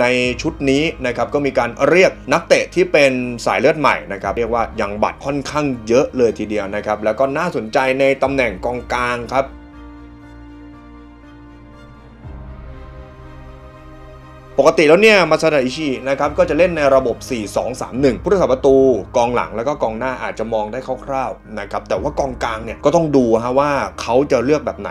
ในชุดนี้นะครับก็มีการเรียกนักเตะที่เป็นสายเลือดใหม่นะครับเรียกว่ายังบัตรค่อนข้างเยอะเลยทีเดียวนะครับแล้วก็น่าสนใจในตำแหน่งกองกลางครับ ปกติแล้วเนี่ยมาซาดาอิชินะครับก็จะเล่นในระบบ 4-2-3-1ผู้ธศกษประตูกองหลังแล้วก็กองหน้าอาจจะมองได้คร่าวๆนะครับแต่ว่ากองกลางเนี่ยก็ต้องดูฮะว่าเขาจะเลือกแบบไหน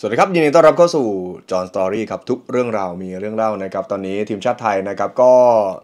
สวัสดีครับ ยินดีต้อนรับเข้าสู่จอห์นสตอรี่ครับ ทุกเรื่องราวมีเรื่องเล่านะครับ ตอนนี้ทีมชาติไทยนะครับ ก็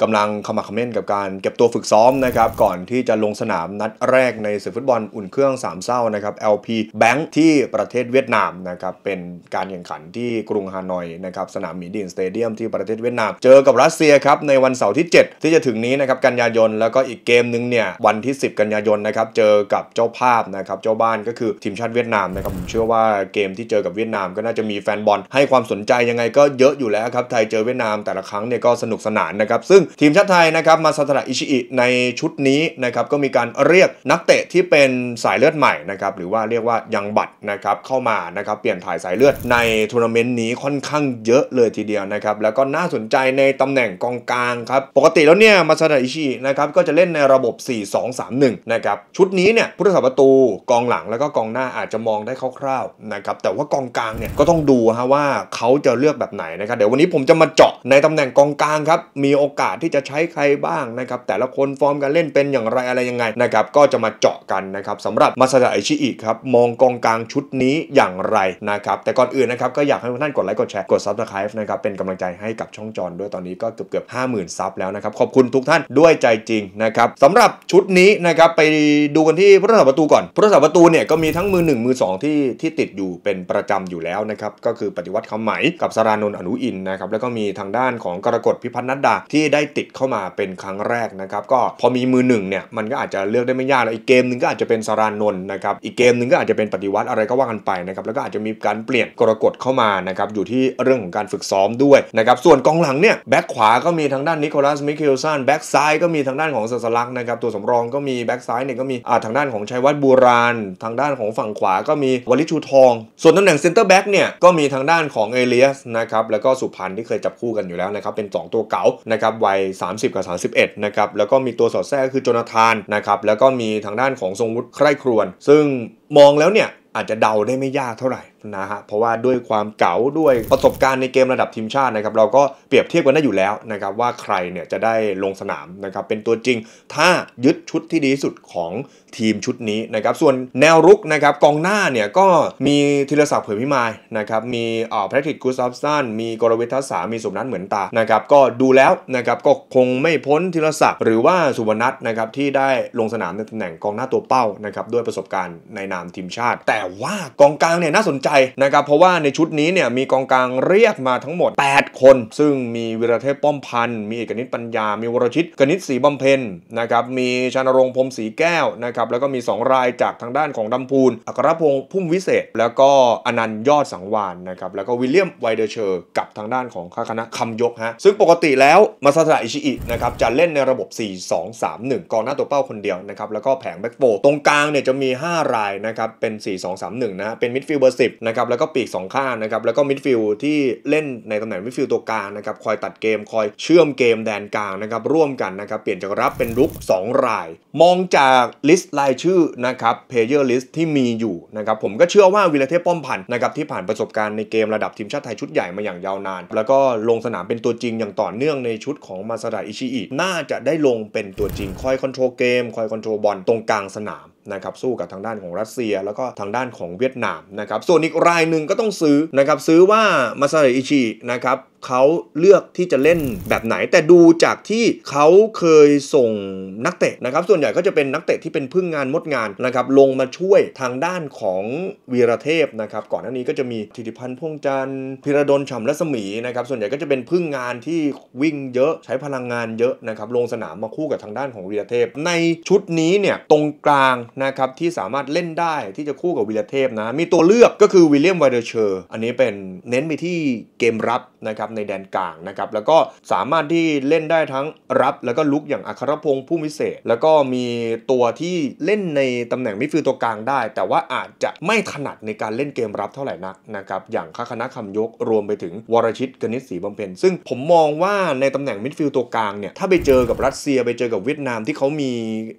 กำลังขมักขม้นกับการเก็บตัวฝึกซ้อมนะครับ ก่อนที่จะลงสนามนัดแรกในศึกฟุตบอลอุ่นเครื่องสามเศร้านะครับ LP Bank ที่ประเทศเวียดนามนะครับ เป็นการแข่งขันที่กรุงฮานอยนะครับ สนามมีดินสเตเดียมที่ประเทศเวียดนามเจอกับรัสเซียครับในวันเสาร์ที่ 7 ที่จะถึงนี้นะครับกันยายนแล้วก็อีกเกมนึงเนี่ยวันที่ 10 กันยายนนะครับเจอกับเจ้าภาพนะครับเจ้าบ้านก็คือทีมชาติเวียดนามนะครับผมเชื่อว่าเกมที่เจอกับวียดนามก็น่าจะมีแฟนบอลให้ความสนใจยังไงก็เยอะอยู่แล้วครับ ไทยเจอเวียดนามแต่ละครั้งเนี่ยก็สนุกสนานนะครับ ซึ่งทีมชาติไทยนะครับมาซาตระอิชิอิในชุดนี้นะครับก็มีการเรียกนักเตะที่เป็นสายเลือดใหม่นะครับหรือว่าเรียกว่ายังบัตรนะครับเข้ามานะครับเปลี่ยนถ่ายสายเลือดในทัวร์นาเมนต์นี้ค่อนข้างเยอะเลยทีเดียวนะครับ แล้วก็น่าสนใจในตำแหน่งกองกลางครับปกติแล้วเนี่ยมาซาตระอิชิอินะครับก็จะเล่นในระบบ 4-2-3-1นะครับชุดนี้เนี่ยผู้รักษาประตูกองหลังแล้วก็กองหน้าอาจจะมองได้คร่าวๆนะครับแต่ว่ากองกลางเนี่ยก็ต้องดูฮะว่าเขาจะเลือกแบบไหนนะครับเดี๋ยววันนี้ผมจะมาเจาะในตำแหน่งกองกลางครับ มีโอกาสที่จะใช้ใครบ้างนะครับแต่ละคนฟอร์มการเล่นเป็นอย่างไรอะไร ยังไงนะครับก็จะมาเจาะกันนะครับสำหรับมาซาดะอิชิอิครับ มองกองกลางชุดนี้อย่างไรนะครับแต่ก่อนอื่นนะครับ ก็อยากให้ทุกท่านกดไลค์กดแชร์ กดซับสไครป์นะครับเป็นกำลังใจให้กับช่องจอนด้วยตอนนี้ก็เกือบเกือบห้าหมื่นซับแล้วนะครับขอบคุณทุกท่านด้วยใจจริงนะครับสำหรับชุดนี้นะครับไปดูกันที่ผู้รักษประตูก่อนผู้รัษประตูเนี่ยก็มีทั้งมือ1มือ2ที่ที่ติดอยู่เป็นประจำอยู่แล้วนะครับก็คือปฏิวัติคำไหมกับสารานนท์อนุอินนะครับแล้วก็มีทางด้านของกรกฎพิพัฒน์นัดดาที่ได้ติดเข้ามาเป็นครั้งแรกนะครับก็พอมีมือหนึ่งเนี่ยมันก็อาจจะเลือกได้ไม่ยากแล้วอีกเกมหนึ่งก็อาจจะเป็นสารานนท์นะครับอีกเกมหนึ่งก็อาจจะเป็นปฏิวัติอะไรก็ว่ากันไปนะครับแล้วก็อาจจะมีการเปลี่ยนกรกฎเข้ามานะครับอยู่ที่เรื่องของการฝึกซ้อมด้วยนะครับส่วนกองหลังเนี่ยแบ็คขวาก็มีทางด้านนิโคลัสมิคิลสันแบ็คซ้ายก็มีทางด้านของสัสลักนะครับ ตัวสำรองก็มีแบ็คซ้ายเนี่ยก็มีทางด้านของชัยวัฒน์บูรานทางด้านของฝั่งขวาก็มีวลิชูทอง ส่วนตำแหน่งเซนนเตอร์แบ็กเนี่ยก็มีทางด้านของเอเลียสนะครับแล้วก็สุพันที่เคยจับคู่กันอยู่แล้วนะครับเป็น 2 ตัวเก่านะครับวัย 30 กับ 31นะครับแล้วก็มีตัวสอดแทรกคือโจนาธานนะครับแล้วก็มีทางด้านของทรงวุฒิไคร่ครวน ซึ่งมองแล้วเนี่ย อาจจะเดาได้ไม่ยากเท่าไหร่นะฮะเพราะว่าด้วยความเก๋า ด้วยประสบการณ์ในเกมระดับทีมชาตินะครับเราก็เปรียบเทียบกันได้อยู่แล้วนะครับว่าใครเนี่ยจะได้ลงสนามนะครับเป็นตัวจริงถ้ายึดชุดที่ดีที่สุดของทีมชุดนี้นะครับส่วนแนวรุกนะครับกองหน้าเนี่ยก็มีธีรศักดิ์เผยพิมายนะครับมีอ่าแพทริกกูซับซัน มีกรวิทัศามีสมนัทเหมือนตานะครับก็ดูแล้วนะครับก็คงไม่พ้นธีรศักดิ์หรือว่าสุวรรณัทนะครับที่ได้ลงสนามในตำแหน่งกองหน้าตัวเป้านะครับด้วยประสบการณ์ในนามทีมชาติ แต่ว่ากองกลางเนี่ยน่าสนใจนะครับเพราะว่าในชุดนี้เนี่ยมีกองกลางเรียกมาทั้งหมด 8 คน ซึ่งมีวิรเทพป้อมพันธ์มีเอกนิตปัญญา มีวรชิตกนิตศรีบำเพ็ญนะครับมีชานรงพรมศรีแก้วนะครับแล้วก็มี 2 รายจากทางด้านของดำพูนอัครพงษ์พุ่มวิเศษ แล้วก็อนันต์ยอดสังวานนะครับแล้วก็วิลเลียมไวเดอร์เชอร์ กับทางด้านของคาคณะคำยกฮะซึ่งปกติแล้วมาซาตะอิชิอินะครับจะเล่นในระบบ 4-2-3-1กองหน้าตัวเป้าคนเดียวนะครับแล้วก็แผงแบ็กโฟตรงกลางเนี่ยจะมี 5 รายนะครับเป็น 4-2-3-1นะเป็นมิดฟิลด์เบอร์10นะครับแล้วก็ปีก2ข้างนะครับแล้วก็มิดฟิลด์ที่เล่นในตำแหน่งมิดฟิลด์ตัวกลางนะครับคอยตัดเกม คอยเชื่อมเกมแดนกลางนะครับร่วมกันนะครับเปลี่ยนจากรับเป็นลุก2ราย มองจากลิสต์รายชื่อนะครับเพเยอร์ลิสต์ที่มีอยู่นะครับผมก็เชื่อว่าวิลเทพป้อมพันธ์นะครับที่ผ่านประสบการณ์ในเกมระดับทีมชาติไทยชุดใหญ่มาอย่างยาวนาน แล้วก็ลงสนามเป็นตัวจริงอย่างต่อเนื่องในชุดของมาซาดะอิชิอิน่าจะได้ลงเป็นตัวจริงคอยคอนโทรลเกมคอยคอนโทรลบอลตรงกลางสนามนะครับ สู้กับทางด้านของรัสเซียแล้วก็ทางด้านของเวียดนามนะครับ ส่วนอีกรายหนึ่งก็ต้องซื้อนะครับ ซื้อว่า มาซาเรอิชินะครับเขาเลือกที่จะเล่นแบบไหนแต่ดูจากที่เขาเคยส่งนักเตะนะครับ ส่วนใหญ่ก็จะเป็นนักเตะที่เป็นพึ่งงานมดงานนะครับลงมาช่วยทางด้านของวีรเทพนะครับก่อนหน้านี้ก็จะมีธิติพันธ์พ่วงจันทร์พิรดลฉ่ำรัศมีนะครับ ส่วนใหญ่ก็จะเป็นพึ่งงานที่วิ่งเยอะใช้พลังงานเยอะนะครับลงสนามมาคู่กับทางด้านของวีรเทพ ในชุดนี้เนี่ยตรงกลางนะครับที่สามารถเล่นได้ที่จะคู่กับวีรเทพนะมีตัวเลือกก็คือวิลเลียมไวเดอร์เชอร์อันนี้เป็นเน้นไปที่เกมรับนะครับในแดนกลางนะครับ แล้วก็สามารถที่เล่นได้ทั้งรับแล้วก็ลุกอย่างอัครพงษ์ผู้มิเศษ แล้วก็มีตัวที่เล่นในตำแหน่งมิดฟิลด์ตัวกลางได้ แต่ว่าอาจจะไม่ถนัดในการเล่นเกมรับเท่าไหร่นักนะครับอย่างคคณะคำยกรวมไปถึง วรชิตกนิษฐ์ศรีบำเพ็ญซึ่งผมมองว่าในตำแหน่งมิดฟิลด์ตัวกลางเนี่ยถ้าไปเจอกับรัสเซียไปเจอกับเวียดนามที่เขามี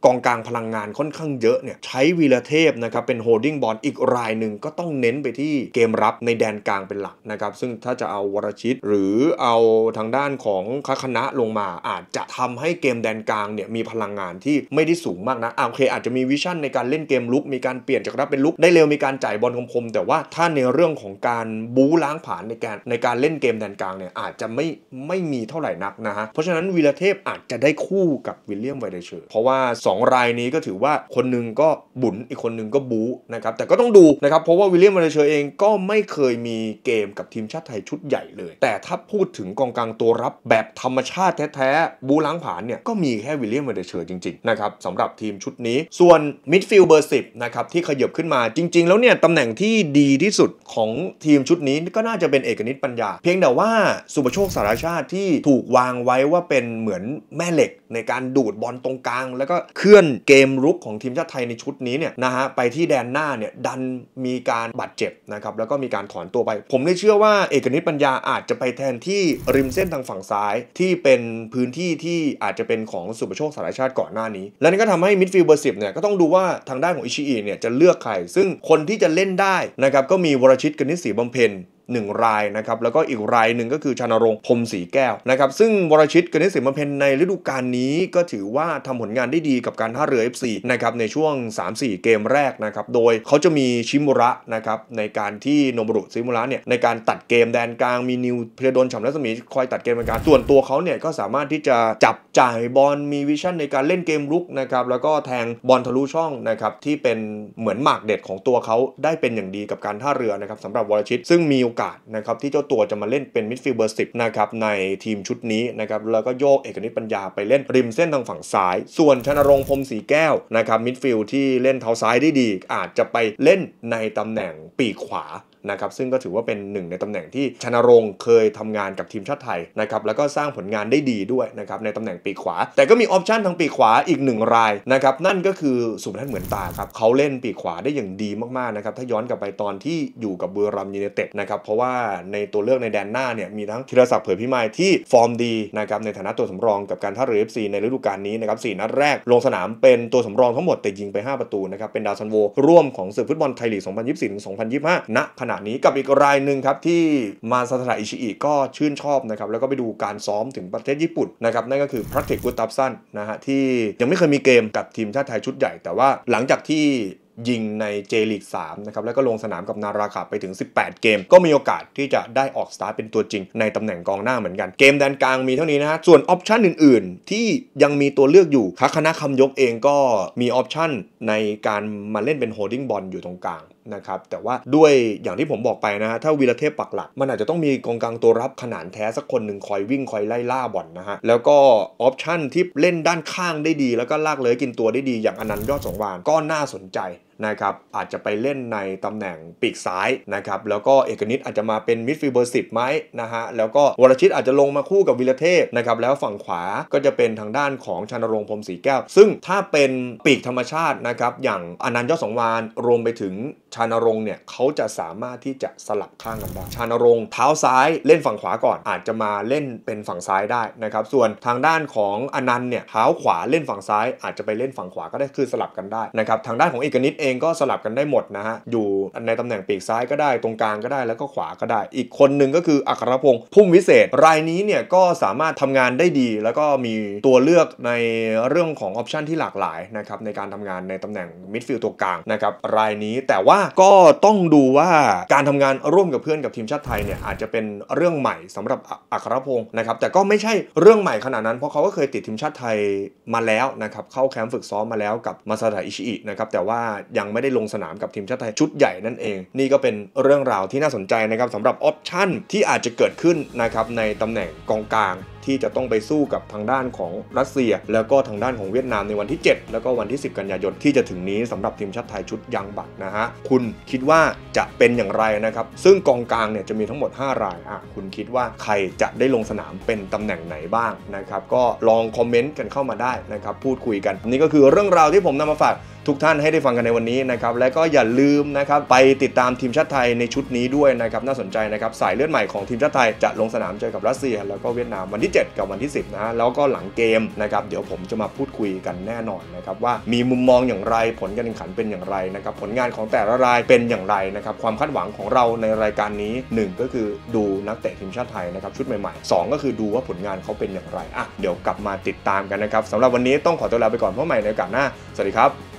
กองกลางพลังงานค่อนข้างเยอะเนี่ยใช้วีรเทพนะครับเป็นโฮดดิ้งบอลอีกรายหนึ่งก็ต้องเน้นไปที่เกมรับในแดนกลางเป็นหลักนะครับซึ่งถ้าจะเอาวรชิตตหรือเอาทางด้านของคคณะลงมาอาจจะทำให้เกมแดนกลางเนี่ยมีพลังงานที่ไม่ได้สูงมากนะโอเคอาจจะมีวิชั่นในการเล่นเกมลุกมีการเปลี่ยนจากรับเป็นลุก ได้เร็วมีการจ่ายบอลคมๆแต่ว่าถ้าในเรื่องของการบู๊ล้างผ่านในการในการเล่นเกมแดนกลางเนี่ยอาจจะไม่ไม่มีเท่าไหร่นักนะฮะเพราะฉะนั้นวีรเทพอาจจะได้คู่กับวิลเลียมไวเดเชอร์เพราะว่า 2 รายนี้ก็ถือว่าคนนึงก็บุญอีกคนนึงก็บู๊นะครับแต่ก็ต้องดูนะครับเพราะว่าวิลเลียมไวเดเชอร์เองก็ไม่เคยมีเกมกับทีมชาติไทยชุดใหญ่เลยแต่ถ้าพูดถึงกองกลางตัวรับแบบธรรมชาติแท้ๆ บูล้างผานเนี่ยก็มีแค่วิลเลียมเวเดเชอร์จริงๆนะครับสำหรับทีมชุดนี้ ส่วนมิดฟิลด์เบอร์สิบนะครับที่ขยับขึ้นมาจริงๆแล้วเนี่ยตำแหน่งที่ดีที่สุดของทีมชุดนี้ก็น่าจะเป็นเอกนิตปัญญา เพียงแต่ว่าสุปโชคสารชาติที่ถูกวางไว้ว่าเป็นเหมือนแม่เหล็ก ในการดูดบอลตรงกลาง แล้วก็เคลื่อนเกมรุกของทีมชาติไทยในชุดนี้เนี่ยนะฮะไปที่แดนหน้าเนี่ยดันมีการบาดเจ็บนะครับแล้วก็มีการถอนตัวไป ผมได้เชื่อว่าเอกนิตปัญญาอาจจะะไปแทนที่ริมเส้นทางฝั่งซ้ายที่เป็นพื้นที่ที่อาจจะเป็นของสุปโชคสารชาติก่อนหน้านี้ และนั่นก็ทำให้มิดฟิลด์เบอร์สิเนี่ยก็ต้องดูว่าทางด้านของอิชิอิเนี่ยจะเลือกใคร ซึ่งคนที่จะเล่นได้นะครับก็มีวรชิตกนิษฐ์ศรีบำเพ็ญ1รายนะครับ แล้วก็อีกรายหนึ่งก็คือชานรงค์พรมสีแก้วนะครับ ซึ่งวรชิตกนิษฐ์สิมเพนในฤดูกาลนี้ก็ถือว่าทำผลงานได้ดีกับการท่าเรือ FC นะครับในช่วง 3-4 เกมแรกนะครับ โดยเขาจะมีชิมุระนะครับ ในการที่โนบุรุชิมุระเนี่ย ในการตัดเกมแดนกลางมีนิวเพลดนฉ่ำรัศมีคอยตัดเกมเป็นการส่วนตัวเขาเนี่ยก็สามารถที่จะจับจ่ายบอลมีวิชั่นในการเล่นเกมรุกนะครับแล้วก็แทงบอลทะลุช่องนะครับที่เป็นเหมือนหมากเด็ดของตัวเขาได้เป็นอย่างดีกับการท่าเรือนะครับสำหรับวรชิต ซึ่งมีโอกาสนะครับที่เจ้าตัวจะมาเล่นเป็นมิดฟิลด์เบอร์สิบนะครับในทีมชุดนี้นะครับแล้วก็โยกเอกนิตปัญญาไปเล่นริมเส้นทางฝั่งซ้ายส่วนชนรงพรมสีแก้วนะครับมิดฟิลด์ที่เล่นเท้าซ้ายได้ดี อาจจะไปเล่นในตำแหน่งปีกขวานะครับซึ่งก็ถือว่าเป็นหนึ่งในตำแหน่งที่ชนรงเคยทำงานกับทีมชาติไทยนะครับแล้วก็สร้างผลงานได้ดีด้วยนะครับในตำแหน่งปีกขวา แต่ก็มีออปชันทางปีกขวาอีกหนึ่งรายนะครับนั่นก็คือสุพนัทเหมือนตาครับเขาเล่นปีกขวาได้อย่างดีมากๆนะครับถ้าย้อนกลับไปตอนที่อยู่กับบุรีรัมย์ยูเนเต็ดนะครับเพราะว่าในตัวเลือกในแดนหน้าเนี่ย มีทั้งธีรศักดิ์เผยพิมายที่ฟอร์มดีนะครับในฐานะตัวสำรองกับการท่าเรือเอฟซีในฤดูกาลนี้นะครับสนัดแรก ลงสนามเป็นตัวสำรองทั้งหมดแต่ยิงไป 5 ประตูนะครับเป็นดาวซันโวร่วมของศึกฟุตบอลไทยลีก 2024ถึง2025ณขณะนี้กับอีกรายหนึ่งครับที่มาซาตาอิชิอิก็ชื่นชอบนะครับแล้วก็ไปดูการซ้อมถึงประเทศญี่ปุ่นนะครับนั่นก็คือพระเทกุตับสันนะฮะที่ยังไม่เคยมีเกมกับทีมชาติไทยชุดใหญ่ แต่ว่า หลังจากที่ยิงในเจลีก3นะครับแล้วก็ลงสนามกับนาราคาไปถึง 18 เกม ก็มีโอกาสที่จะได้ออกสตาร์เป็นตัวจริงในตำแหน่งกองหน้าเหมือนกัน เกมแดนกลางมีเท่านี้นะส่วนออปชันอื่นๆ ที่ยังมีตัวเลือกอยู่คัคณะคำยกเองก็มีออปชันในการมาเล่นเป็นโฮดดิ้งบอลอยู่ตรงกลางนะครับแต่ว่าด้วยอย่างที่ผมบอกไปนะฮะถ้าวีรเทพปักหลัก มันอาจจะต้องมีกองกลางตัวรับขนานแท้สักคนหนึ่งคอยวิ่งคอยไล่ล่าบอลนนะฮะแล้วก็ออปชั่นที่เล่นด้านข้างได้ดีแล้วก็ลากเลยกินตัวได้ดี อย่างอนันต์ยอดสงวานก็น่าสนใจนะครับอาจจะไปเล่นในตำแหน่งปีกซ้ายนะครับแล้วก็เอกนิตอาจจะมาเป็นมิดฟิลด์เบอร์สิบไหมนะฮะแล้วก็วรชิตอาจจะลงมาคู่กับวิลเทพนะครับแล้วฝั่งขวาก็จะเป็นทางด้านของชานรงพรมสีแก้ว ซึ่งถ้าเป็นปีกธรรมชาตินะครับอย่างอนันต์ยอดสองวานรวมไปถึงชานรงเนี่ยเขาจะสามารถที่จะสลับข้างกันได้ชานรงเท้าซ้ายเล่นฝั่งขวาก่อน อาจจะมาเล่นเป็นฝั่งซ้ายได้นะครับส่วนทางด้านของอนันต์เนี่ยเท้าขวาเล่นฝั่งซ้าย อาจจะไปเล่นฝั่งขวาก็ได้คือสลับกันได้นะครับทางด้านของเอกนิตเองก็สลับกันได้หมดนะฮะอยู่ในตำแหน่งปีกซ้ายก็ได้ตรงกลางก็ได้ แล้วก็ขวาก็ได้อีกคนหนึ่งก็คืออัครพงศ์พุ่มวิเศษ รายนี้เนี่ยก็สามารถทำงานได้ดีแล้วก็มีตัวเลือกในเรื่องของออปชันที่หลากหลายนะครับในการทำงานในตำแหน่งมิดฟิลด์ตัวกลางนะครับรายนี้แต่ว่าก็ต้องดูว่าการทำงานร่วมกับเพื่อนกับทีมชาติไทยเนี่ยอาจจะเป็นเรื่องใหม่สำหรับอัครพงศ์นะครับแต่ก็ไม่ใช่เรื่องใหม่ขนาดนั้นเพราะเขาก็เคยติดทีมชาติไทยมาแล้วนะครับเข้าแคมป์ฝึกซ้อมมาแล้วกับมาซาดะอิชิอินะครับแต่ว่ายังไม่ได้ลงสนามกับทีมชาติไทยชุดใหญ่นั่นเอง นี่ก็เป็นเรื่องราวที่น่าสนใจนะครับสำหรับออปชั่นที่อาจจะเกิดขึ้นนะครับในตำแหน่งกองกลางที่จะต้องไปสู้กับทางด้านของรัสเซีย แล้วก็ทางด้านของเวียดนามในวันที่ 7 แล้วก็วันที่ 10 กันยายนที่จะถึงนี้สำหรับทีมชาติไทยชุดยังบัตรนะฮะคุณคิดว่าจะเป็นอย่างไรนะครับซึ่งกองกลางเนี่ยจะมีทั้งหมด 5 รายอ่ะคุณคิดว่าใครจะได้ลงสนามเป็นตำแหน่งไหนบ้างนะครับก็ลองคอมเมนต์กันเข้ามาได้นะครับพูดคุยกันนี่ก็คือเรื่องราวที่ผมนำมาฝากทุกท่านให้ได้ฟังกันในวันนี้นะครับ และก็อย่าลืมนะครับ ไปติดตามทีมชาติไทยในชุดนี้ด้วยนะครับน่าสนใจนะครับสายเลือดใหม่ของทีมชาติไทย จะลงสนามเจอกับรัสเซีย แล้วก็เวียดนามวันที่ 7 กับวันที่ 10 นะแล้วก็หลังเกมนะครับ เดี๋ยวผมจะมาพูดคุยกันแน่นอนนะครับว่ามีมุมมองอย่างไรผลการแข่งขันเป็นอย่างไรนะครับผลงานของแต่ละรายเป็นอย่างไรนะครับความคาดหวังของเราในรายการนี้ 1 ก็คือดูนักเตะทีมชาติไทยนะครับ ชุดใหม่ๆ 2 ก็คือดูว่าผลงานเขาเป็นอย่างไรอ่ะเดี๋ยวกลับมาติดตามกันนะครับสำหรับวันนี้ต้องขอตัวลาไปก่อนเพราะใหม่ในโอกาสหน้าสวัสดีครับ